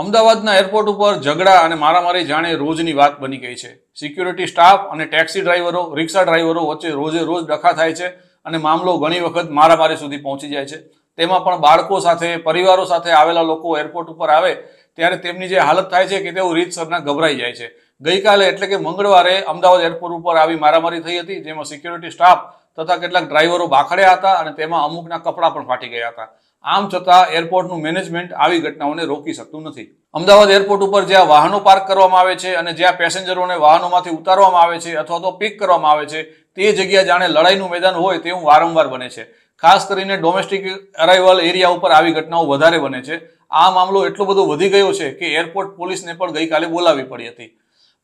અમદાવાદના એરપોર્ટ ઉપર ઝઘડા અને મારામારી જાણે રોજની વાત બની ગઈ છે સિક્યુરિટી સ્ટાફ અને ટેક્સી ડ્રાઈવરો રિક્ષા ડ્રાઈવરો વચ્ચે રોજે રોજ ડખા થાય છે અને મામલો ઘણી વખત મારામારી સુધી પહોંચી જાય છે તેમાં પણ બાળકો સાથે પરિવારો સાથે આવેલા લોકો એરપોર્ટ ઉપર આવે ત્યારે તેમની જે હાલત થાય છે કે તેઓ રીતસરના ગભરાઈ જાય છે ગઈકાલે એટલે કે મંગળવારે અમદાવાદ એરપોર્ટ ઉપર આવી મારામારી થઈ હતી જેમાં સિક્યુરિટી સ્ટાફ તથા કેટલાક ડ્રાઈવરો બાખડ્યા હતા અને તેમાં અમુકના કપડાં પણ ફાટી ગયા હતા આમ છતાં એરપોર્ટનું મેનેજમેન્ટ આવી ઘટનાઓને રોકી શકતું નથી અમદાવાદ એરપોર્ટ ઉપર જ્યાં વાહનો પાર્ક કરવામાં આવે છે અને જ્યાં પેસેન્જરોને વાહનોમાંથી ઉતારવામાં આવે છે અથવા તો પિક કરવામાં આવે છે તે જગ્યા જાણે લડાઈનું મેદાન હોય તેવું વારંવાર બને છે ખાસ કરીને ડોમેસ્ટિક અરાઇવલ એરિયા ઉપર આવી ઘટનાઓ વધારે બને છે આ મામલો એટલો બધો વધી ગયો છે કે એરપોર્ટ પોલીસને પણ ગઈકાલે બોલાવી પડી હતી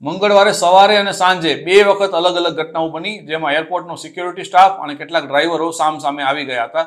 મંગળવારે સવારે અને સાંજે બે વખત અલગ અલગ ઘટનાઓ બની જેમાં એરપોર્ટનો સિક્યોરિટી સ્ટાફ અને કેટલાક ડ્રાઈવરો સામ સામે આવી ગયા હતા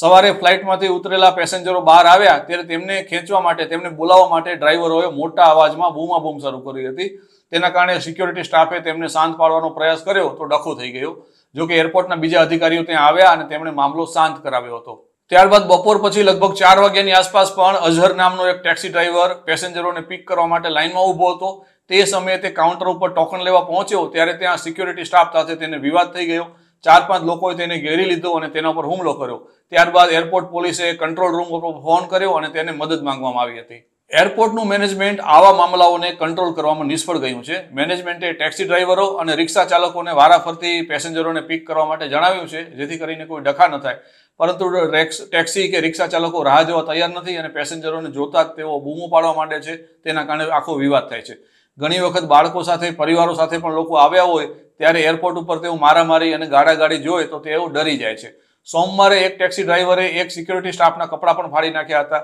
સવારે ફ્લાઇટમાંથી ઉતરેલા પેસેન્જરો બહાર આવ્યા ત્યારે તેમને ખેંચવા માટે તેમને બોલાવવા માટે ડ્રાઈવરોએ મોટા અવાજમાં બૂમા બૂમ શરૂ કરી હતી તેના કારણે સિક્યોરિટી સ્ટાફે તેમને શાંત પાડવાનો પ્રયાસ કર્યો તો ડખો થઈ ગયો જો કે એરપોર્ટના બીજા અધિકારીઓ ત્યાં આવ્યા અને તેમણે મામલો શાંત કરાવ્યો હતો ત્યારબાદ બપોર પછી લગભગ ચાર વાગ્યાની આસપાસ પણ અઝહર નામનો એક ટેક્સી ડ્રાઈવર પેસેન્જરોને પિક કરવા માટે લાઇનમાં ઊભો હતો તે સમયે તે કાઉન્ટર ઉપર ટોકન લેવા પહોંચ્યો ત્યારે ત્યાં સિક્યોરિટી સ્ટાફ સાથે તેને વિવાદ થઈ ગયો ચાર પાંચ લોકોએ તેને ઘેરી લીધો અને તેના પર હુમલો કર્યો ત્યારબાદ એરપોર્ટ પોલીસે કંટ્રોલ રૂમ ઉપર ફોન કર્યો અને તેને મદદ માંગવામાં આવી હતી એરપોર્ટનું મેનેજમેન્ટ આવા મામલાઓને કંટ્રોલ કરવામાં નિષ્ફળ ગયું છે મેનેજમેન્ટે ટેક્સી ડ્રાઈવરો અને રિક્ષા ચાલકોને વારાફરતી પેસેન્જરોને પિક કરવા માટે જણાવ્યું છે જેથી કરીને કોઈ ડખા ન થાય પરંતુ ટેક્સી કે રિક્ષા ચાલકો રાહ જોવા તૈયાર નથી અને પેસેન્જરોને જોતા જ તેઓ બૂમો પાડવા માંડે છે તેના કારણે આખો વિવાદ થાય છે ઘણી વખત બાળકો સાથે પરિવારો સાથે પણ લોકો આવ્યા હોય ત્યારે એરપોર્ટ ઉપર તેઓ મારામારી અને ગાડાગાડી જોય તો તેઓ ડરી જાય છે સોમવારે એક ટેક્સી ડ્રાઈવરે એક સિક્યુરિટી સ્ટાફના કપડાં પણ ફાડી નાખ્યા હતા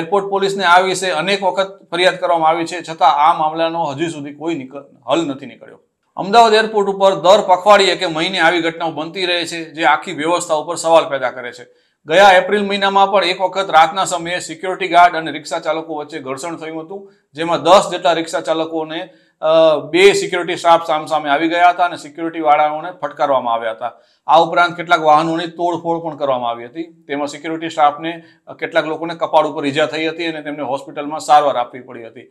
એરપોર્ટ પોલીસને આ વિશે અનેક વખત ફરિયાદ કરવામાં આવી છે છતાં આ મામલાનો હજી સુધી કોઈ હલ નથી નીકળ્યો અમદાવાદ એરપોર્ટ ઉપર દર પખવાડિયે કે મહિને આવી ઘટનાઓ બનતી રહે છે જે આખી વ્યવસ્થા ઉપર સવાલ પેદા કરે છે ગયા એપ્રિલ મહિનામાં પણ એક વખત રાતના સમયે સિક્યોરિટી ગાર્ડ અને રિક્ષા ચાલકો વચ્ચે ઘર્ષણ થયું હતું જેમાં દસ જેટલા રિક્ષા ચાલકોને બે સિક્યોરિટી સ્ટાફ સામસામે આવી ગયા હતા અને સિક્યોરિટી વાળાઓને ફટકારવામાં આવ્યા હતા આ ઉપરાંત કેટલાક વાહનોની તોડફોડ પણ કરવામાં આવી હતી તેમાં સિક્યોરિટી સ્ટાફને કેટલાક લોકોને કપાળ ઉપર ઈજા થઈ હતી અને તેમને હોસ્પિટલમાં સારવાર આપવી પડી હતી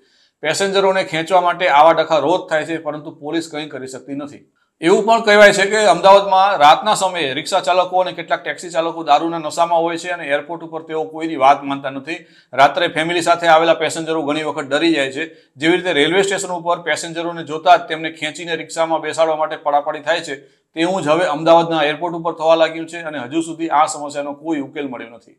પેસેન્જરોને ખેંચવા માટે આવા ડખા રોજ થાય છે પરંતુ પોલીસ કંઈ કરી શકતી નથી એવું પણ કહેવાય છે કે અમદાવાદમાં રાતના સમયે રિક્ષા ચાલકો અને કેટલાક ટેક્સી ચાલકો દારૂના નશામાં હોય છે અને એરપોર્ટ ઉપર તેઓ કોઈની વાત માનતા નથી રાત્રે ફેમિલી સાથે આવેલા પેસેન્જરો ઘણી વખત ડરી જાય છે જેવી રીતે રેલવે સ્ટેશન ઉપર પેસેન્જરોને જોતા જ તેમને ખેંચીને રિક્ષામાં બેસાડવા માટે પડાપાડી થાય છે તેવું જ હવે અમદાવાદના એરપોર્ટ ઉપર થવા લાગ્યું છે અને હજુ સુધી આ સમસ્યાનો કોઈ ઉકેલ મળ્યો નથી